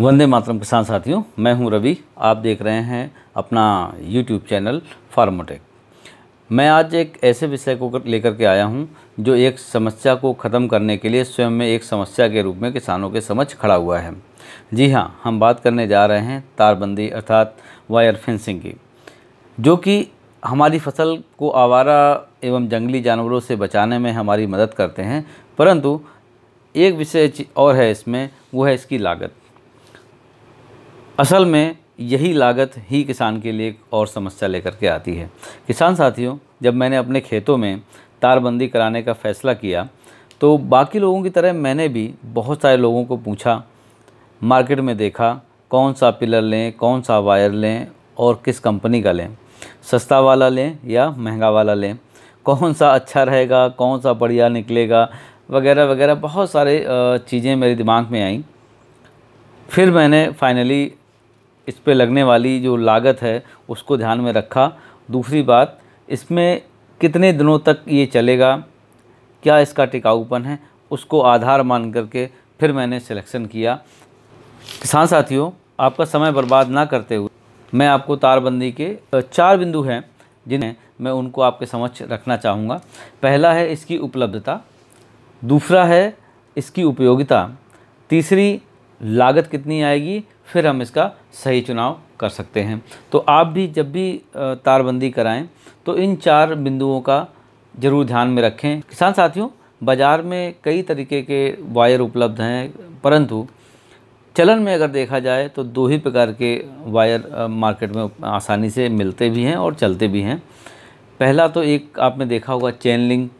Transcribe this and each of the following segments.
वंदे मातरम किसान साथियों मैं हूं रवि आप देख रहे हैं अपना यूट्यूब चैनल फार्मोटेक मैं आज एक ऐसे विषय को लेकर के आया हूं जो एक समस्या को ख़त्म करने के लिए स्वयं में एक समस्या के रूप में किसानों के समझ खड़ा हुआ है जी हां हम बात करने जा रहे हैं तारबंदी अर्थात वायर फेंसिंग की जो कि हमारी फसल को आवारा एवं जंगली जानवरों से बचाने में हमारी मदद करते हैं परंतु एक विषय और है इसमें वो है इसकी लागत असल में यही लागत ही किसान के लिए और समस्या लेकर के आती है किसान साथियों जब मैंने अपने खेतों में तारबंदी कराने का फ़ैसला किया तो बाकी लोगों की तरह मैंने भी बहुत सारे लोगों को पूछा मार्केट में देखा कौन सा पिलर लें कौन सा वायर लें और किस कंपनी का लें सस्ता वाला लें या महंगा वाला लें कौन सा अच्छा रहेगा कौन सा बढ़िया निकलेगा वगैरह वगैरह बहुत सारे चीज़ें मेरे दिमाग में आई फिर मैंने फाइनली इस पे लगने वाली जो लागत है उसको ध्यान में रखा दूसरी बात इसमें कितने दिनों तक ये चलेगा क्या इसका टिकाऊपन है उसको आधार मान करके फिर मैंने सिलेक्शन किया किसान साथियों आपका समय बर्बाद ना करते हुए मैं आपको तारबंदी के चार बिंदु हैं जिन्हें मैं उनको आपके समक्ष रखना चाहूँगा पहला है इसकी उपलब्धता दूसरा है इसकी उपयोगिता तीसरी लागत कितनी आएगी फिर हम इसका सही चुनाव कर सकते हैं तो आप भी जब भी तारबंदी कराएं तो इन चार बिंदुओं का ज़रूर ध्यान में रखें किसान साथियों बाज़ार में कई तरीके के वायर उपलब्ध हैं परंतु चलन में अगर देखा जाए तो दो ही प्रकार के वायर मार्केट में आसानी से मिलते भी हैं और चलते भी हैं पहला तो एक आपने देखा होगा चेन लिंक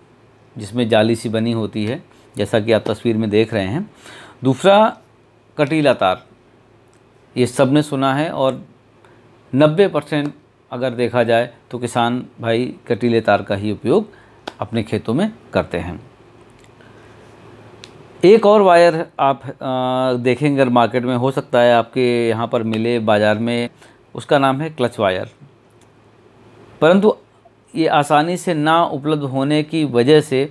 जिसमें जाली सी बनी होती है जैसा कि आप तस्वीर में देख रहे हैं दूसरा कटीला तार ये सब ने सुना है और 90 परसेंट अगर देखा जाए तो किसान भाई कटीले तार का ही उपयोग अपने खेतों में करते हैं एक और वायर आप देखेंगे अगर मार्केट में हो सकता है आपके यहाँ पर मिले बाज़ार में उसका नाम है क्लच वायर परंतु ये आसानी से ना उपलब्ध होने की वजह से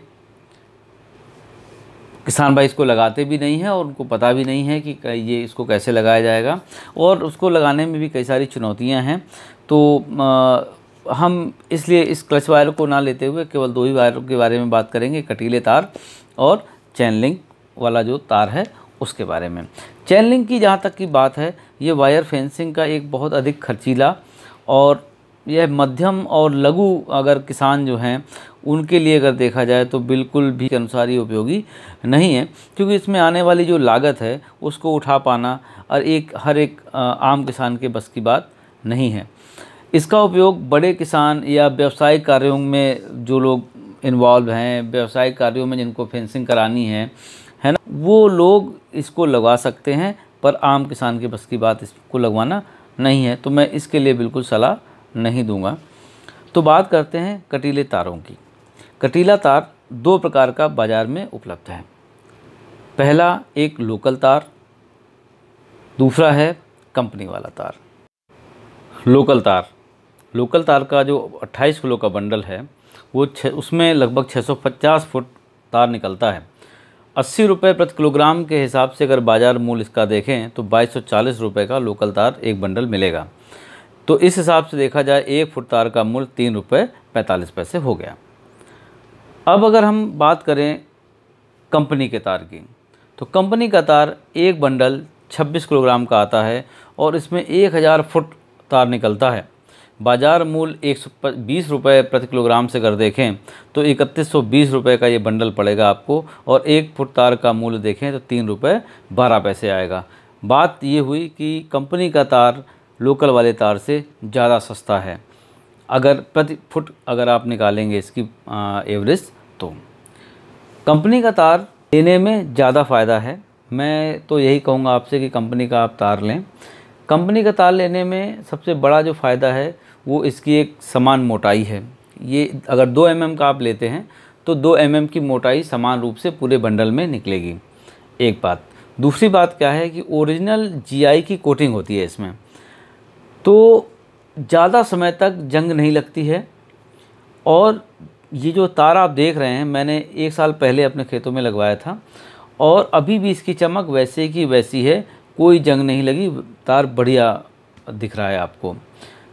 किसान भाई इसको लगाते भी नहीं हैं और उनको पता भी नहीं है कि ये इसको कैसे लगाया जाएगा और उसको लगाने में भी कई सारी चुनौतियां हैं तो आ, हम इसलिए इस क्लच वायर को ना लेते हुए केवल दो ही वायरों के बारे में बात करेंगे कटीले तार और चैनलिंग वाला जो तार है उसके बारे में चैनलिंग की जहाँ तक की बात है ये वायर फेंसिंग का एक बहुत अधिक खर्चीला और यह मध्यम और लघु अगर किसान जो हैं उनके लिए अगर देखा जाए तो बिल्कुल भी अनुसार ही उपयोगी नहीं है क्योंकि इसमें आने वाली जो लागत है उसको उठा पाना और एक हर एक आम किसान के बस की बात नहीं है इसका उपयोग बड़े किसान या व्यवसायिक कार्यों में जो लोग इन्वॉल्व हैं व्यावसायिक कार्यों में जिनको फेंसिंग करानी है है ना वो लोग इसको लगवा सकते हैं पर आम किसान के बस की बात इसको लगवाना नहीं है तो मैं इसके लिए बिल्कुल सलाह नहीं दूंगा तो बात करते हैं कटीले तारों की कटीला तार दो प्रकार का बाज़ार में उपलब्ध है पहला एक लोकल तार दूसरा है कंपनी वाला तार लोकल तार लोकल तार का जो 28 किलो का बंडल है वो छ उसमें लगभग 650 फुट तार निकलता है अस्सी रुपये प्रति किलोग्राम के हिसाब से अगर बाज़ार मूल्य इसका देखें तो बाईस सौ चालीस रुपये का लोकल तार एक बंडल मिलेगा तो इस हिसाब से देखा जाए एक फुट तार का मूल्य तीन रुपये पैंतालीस पैसे हो गया अब अगर हम बात करें कंपनी के तार की तो कंपनी का तार एक बंडल 26 किलोग्राम का आता है और इसमें 1000 फुट तार निकलता है बाज़ार मूल्य एक सौ बीस रुपये प्रति किलोग्राम से अगर देखें तो इकतीस सौ बीस रुपये का ये बंडल पड़ेगा आपको और एक फुट तार का मूल्य देखें तो तीन रुपये बारह पैसे आएगा बात ये हुई कि कंपनी का तार लोकल वाले तार से ज़्यादा सस्ता है अगर प्रति फुट अगर आप निकालेंगे इसकी एवरेज तो कंपनी का तार लेने में ज़्यादा फ़ायदा है मैं तो यही कहूँगा आपसे कि कंपनी का आप तार लें कंपनी का तार लेने में सबसे बड़ा जो फ़ायदा है वो इसकी एक समान मोटाई है ये अगर दो एम mm का आप लेते हैं तो दो एम mm की मोटाई समान रूप से पूरे बंडल में निकलेगी एक बात दूसरी बात क्या है कि ओरिजिनल जीआई की कोटिंग होती है इसमें तो ज़्यादा समय तक जंग नहीं लगती है और ये जो तारा आप देख रहे हैं मैंने एक साल पहले अपने खेतों में लगवाया था और अभी भी इसकी चमक वैसे की वैसी है कोई जंग नहीं लगी तार बढ़िया दिख रहा है आपको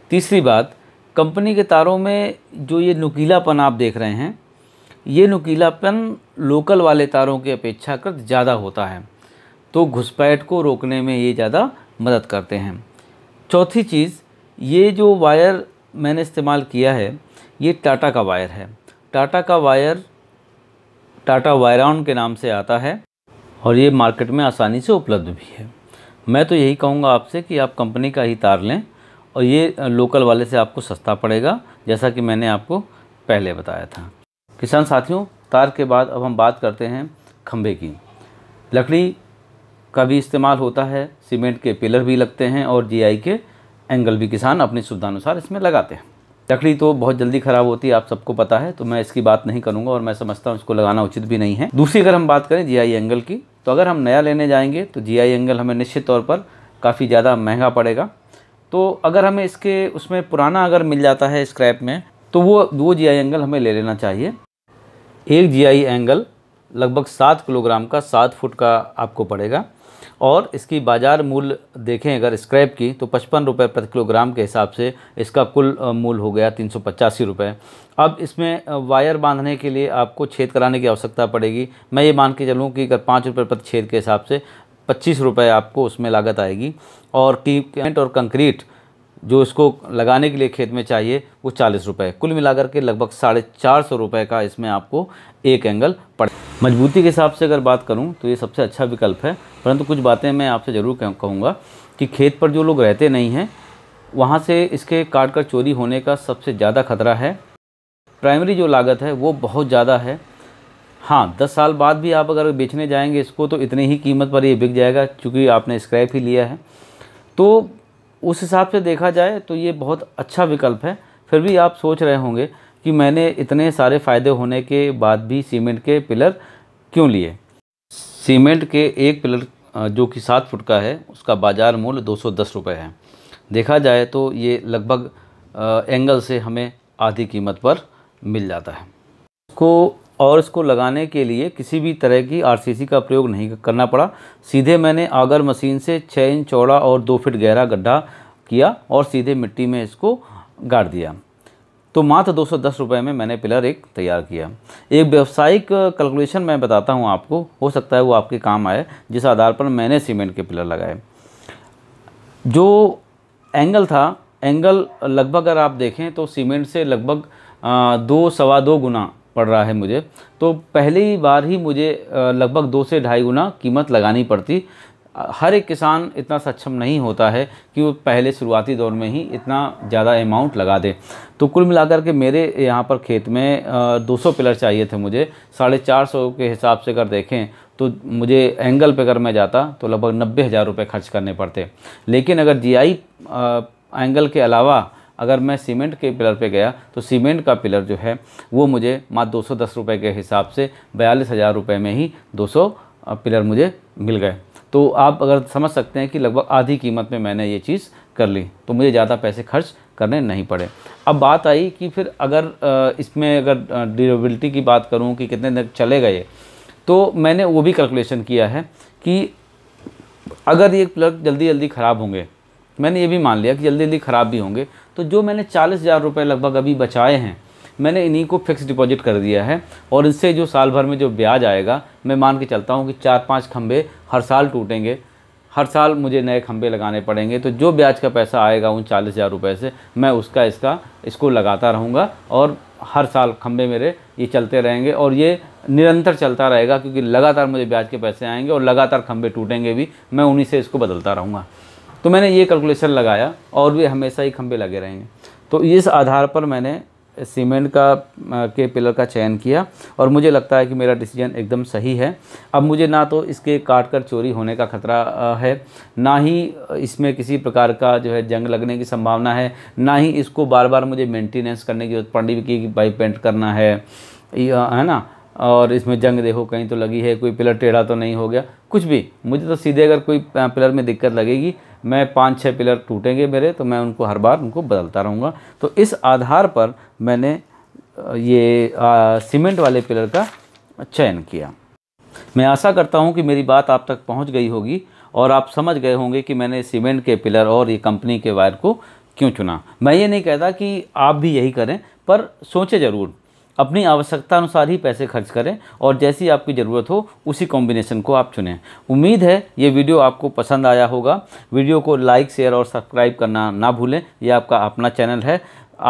तीसरी बात कंपनी के तारों में जो ये नुकीलापन आप देख रहे हैं ये नुकीलापन लोकल वाले तारों के अपेक्षाकृत ज़्यादा होता है तो घुसपैठ को रोकने में ये ज़्यादा मदद करते हैं चौथी चीज़ ये जो वायर मैंने इस्तेमाल किया है ये टाटा का वायर है टाटा का वायर टाटा वायरॉन के नाम से आता है और ये मार्केट में आसानी से उपलब्ध भी है मैं तो यही कहूँगा आपसे कि आप कंपनी का ही तार लें और ये लोकल वाले से आपको सस्ता पड़ेगा जैसा कि मैंने आपको पहले बताया था किसान साथियों तार के बाद अब हम बात करते हैं खम्भे की लकड़ी का भी इस्तेमाल होता है सीमेंट के पिलर भी लगते हैं और जीआई के एंगल भी किसान अपनी सुविधानुसार इसमें लगाते हैं लकड़ी तो बहुत जल्दी ख़राब होती है आप सबको पता है तो मैं इसकी बात नहीं करूंगा और मैं समझता हूँ इसको लगाना उचित भी नहीं है दूसरी अगर हम बात करें जीआई एंगल की तो अगर हम नया लेने जाएंगे तो जीआई एंगल हमें निश्चित तौर पर काफ़ी ज़्यादा महंगा पड़ेगा तो अगर हमें इसके उसमें पुराना अगर मिल जाता है स्क्रैप में तो वो दो जी एंगल हमें ले लेना चाहिए एक जी एंगल लगभग सात किलोग्राम का सात फुट का आपको पड़ेगा और इसकी बाज़ार मूल्य देखें अगर स्क्रैप की तो पचपन रुपये प्रति किलोग्राम के हिसाब से इसका कुल मूल्य हो गया तीन सौ पचासी रुपये अब इसमें वायर बांधने के लिए आपको छेद कराने की आवश्यकता पड़ेगी मैं ये मान के चलूँ कि अगर पाँच रुपये प्रति छेद के हिसाब से पच्चीस रुपये आपको उसमें लागत आएगी और टीपेंट और कंक्रीट जो इसको लगाने के लिए खेत में चाहिए वो चालीस रुपये कुल मिलाकर के लगभग साढ़े चार सौ रुपये का इसमें आपको एक एंगल पड़े मजबूती के हिसाब से अगर बात करूँ तो ये सबसे अच्छा विकल्प है परंतु कुछ बातें मैं आपसे ज़रूर कहूँगा कि खेत पर जो लोग रहते नहीं हैं वहाँ से इसके काट कर चोरी होने का सबसे ज़्यादा खतरा है प्राइमरी जो लागत है वो बहुत ज़्यादा है हाँ दस साल बाद भी आप अगर बेचने जाएंगे इसको तो इतनी ही कीमत पर ये बिक जाएगा चूँकि आपने स्क्रैप ही लिया है तो उस हिसाब से देखा जाए तो ये बहुत अच्छा विकल्प है फिर भी आप सोच रहे होंगे कि मैंने इतने सारे फ़ायदे होने के बाद भी सीमेंट के पिलर क्यों लिए सीमेंट के एक पिलर जो कि सात फुट का है उसका बाज़ार मूल्य दो सौ दस रुपये है देखा जाए तो ये लगभग एंगल से हमें आधी कीमत पर मिल जाता है उसको और इसको लगाने के लिए किसी भी तरह की आरसीसी का प्रयोग नहीं करना पड़ा सीधे मैंने आगर मशीन से छः इंच चौड़ा और दो फिट गहरा गड्ढा किया और सीधे मिट्टी में इसको गाड़ दिया तो मात्र दो सौ में मैंने पिलर एक तैयार किया एक व्यावसायिक कैलकुलेशन मैं बताता हूँ आपको हो सकता है वो आपके काम आए जिस आधार पर मैंने सीमेंट के पिलर लगाए जो एंगल था एंगल लगभग अगर आप देखें तो सीमेंट से लगभग दो सवा दो गुना पड़ रहा है मुझे तो पहली बार ही मुझे लगभग दो से ढाई गुना कीमत लगानी पड़ती हर एक किसान इतना सक्षम नहीं होता है कि वो पहले शुरुआती दौर में ही इतना ज़्यादा अमाउंट लगा दे तो कुल मिलाकर के मेरे यहाँ पर खेत में 200 पिलर चाहिए थे मुझे साढ़े चार सौ के हिसाब से अगर देखें तो मुझे एंगल पे अगर मैं जाता तो लगभग नब्बे हज़ार रुपये खर्च करने पड़ते लेकिन अगर जीआई एंगल के अलावा अगर मैं सीमेंट के पिलर पे गया तो सीमेंट का पिलर जो है वो मुझे मात्र दो सौ दस रुपये के हिसाब से बयालीस हज़ार रुपये में ही दो सौ पिलर मुझे मिल गए तो आप अगर समझ सकते हैं कि लगभग आधी कीमत में मैंने ये चीज़ कर ली तो मुझे ज़्यादा पैसे खर्च करने नहीं पड़े अब बात आई कि फिर अगर इसमें अगर ड्यूरेबिलिटी की बात करूँ कि कितने दिन चले गए तो मैंने वो भी कैलकुलेशन किया है कि अगर ये प्लग जल्दी जल्दी ख़राब होंगे मैंने ये भी मान लिया कि जल्दी जल्दी ख़राब भी होंगे तो जो मैंने चालीस हज़ार रुपये लगभग अभी बचाए हैं मैंने इन्हीं को फिक्स डिपॉजिट कर दिया है और इससे जो साल भर में जो ब्याज आएगा मैं मान के चलता हूँ कि चार पाँच खम्भे हर साल टूटेंगे हर साल मुझे नए खम्भे लगाने पड़ेंगे तो जो ब्याज का पैसा आएगा उन चालीस हज़ार रुपये से मैं उसका इसका इसको लगाता रहूँगा और हर साल खम्भे मेरे ये चलते रहेंगे और ये निरंतर चलता रहेगा क्योंकि लगातार मुझे ब्याज के पैसे आएंगे और लगातार खम्भे टूटेंगे भी मैं उन्हीं से इसको बदलता रहूँगा तो मैंने ये कैलकुलेशन लगाया और भी हमेशा ही खंभे लगे रहेंगे तो इस आधार पर मैंने सीमेंट का के पिलर का चयन किया और मुझे लगता है कि मेरा डिसीजन एकदम सही है अब मुझे ना तो इसके काट कर चोरी होने का खतरा है ना ही इसमें किसी प्रकार का जो है जंग लगने की संभावना है ना ही इसको बार बार मुझे मेंटेनेंस करने की जरूरत पड़ी कि भाई पेंट करना है है ना और इसमें जंग देखो कहीं तो लगी है कोई पिलर टेढ़ा तो नहीं हो गया कुछ भी मुझे तो सीधे अगर कोई पिलर में दिक्कत लगेगी मैं पाँच छः पिलर टूटेंगे मेरे तो मैं उनको हर बार उनको बदलता रहूँगा तो इस आधार पर मैंने ये सीमेंट वाले पिलर का चयन किया मैं आशा करता हूँ कि मेरी बात आप तक पहुँच गई होगी और आप समझ गए होंगे कि मैंने सीमेंट के पिलर और ये कंपनी के वायर को क्यों चुना मैं ये नहीं कहता कि आप भी यही करें पर सोचें ज़रूर अपनी आवश्यकता अनुसार ही पैसे खर्च करें और जैसी आपकी ज़रूरत हो उसी कॉम्बिनेशन को आप चुनें उम्मीद है ये वीडियो आपको पसंद आया होगा वीडियो को लाइक शेयर और सब्सक्राइब करना ना भूलें यह आपका अपना चैनल है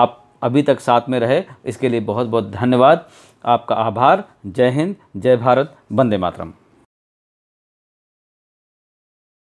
आप अभी तक साथ में रहे इसके लिए बहुत बहुत धन्यवाद आपका आभार जय हिंद जय भारत वंदे मातरम